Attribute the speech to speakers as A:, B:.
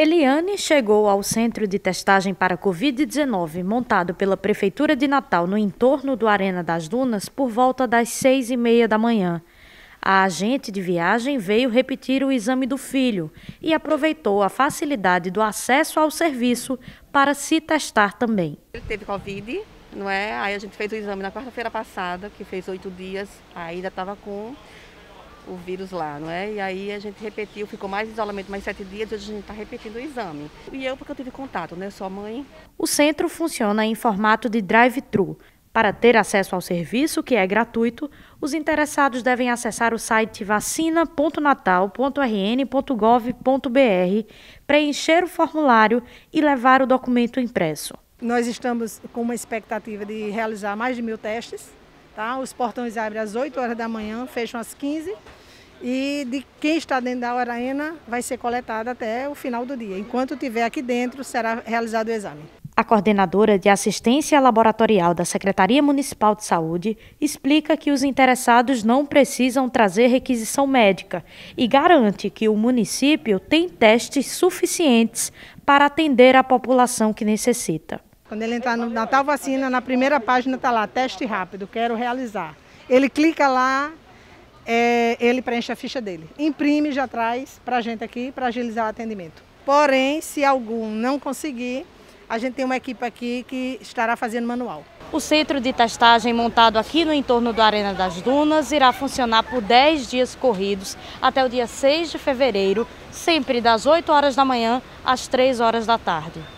A: Eliane chegou ao centro de testagem para Covid-19, montado pela Prefeitura de Natal no entorno do Arena das Dunas, por volta das seis e meia da manhã. A agente de viagem veio repetir o exame do filho e aproveitou a facilidade do acesso ao serviço para se testar também.
B: Ele teve Covid, não é? Aí a gente fez o exame na quarta-feira passada, que fez oito dias, aí ainda estava com o vírus lá, não é? E aí a gente repetiu, ficou mais isolamento mais sete dias, hoje a gente está repetindo o exame. E eu, porque eu tive contato, né? Sua mãe.
A: O centro funciona em formato de drive-thru. Para ter acesso ao serviço, que é gratuito, os interessados devem acessar o site vacina.natal.rn.gov.br, preencher o formulário e levar o documento impresso. Nós
C: estamos com uma expectativa de realizar mais de mil testes Tá? Os portões abrem às 8 horas da manhã, fecham às 15 e de quem está dentro da arena vai ser coletada até o final do dia. Enquanto estiver aqui dentro, será realizado o exame.
A: A coordenadora de assistência laboratorial da Secretaria Municipal de Saúde explica que os interessados não precisam trazer requisição médica e garante que o município tem testes suficientes para atender a população que necessita.
C: Quando ele entrar no, na tal vacina, na primeira página está lá, teste rápido, quero realizar. Ele clica lá, é, ele preenche a ficha dele. Imprime, já traz para a gente aqui, para agilizar o atendimento. Porém, se algum não conseguir, a gente tem uma equipe aqui que estará fazendo manual.
A: O centro de testagem montado aqui no entorno do Arena das Dunas irá funcionar por 10 dias corridos até o dia 6 de fevereiro, sempre das 8 horas da manhã às 3 horas da tarde.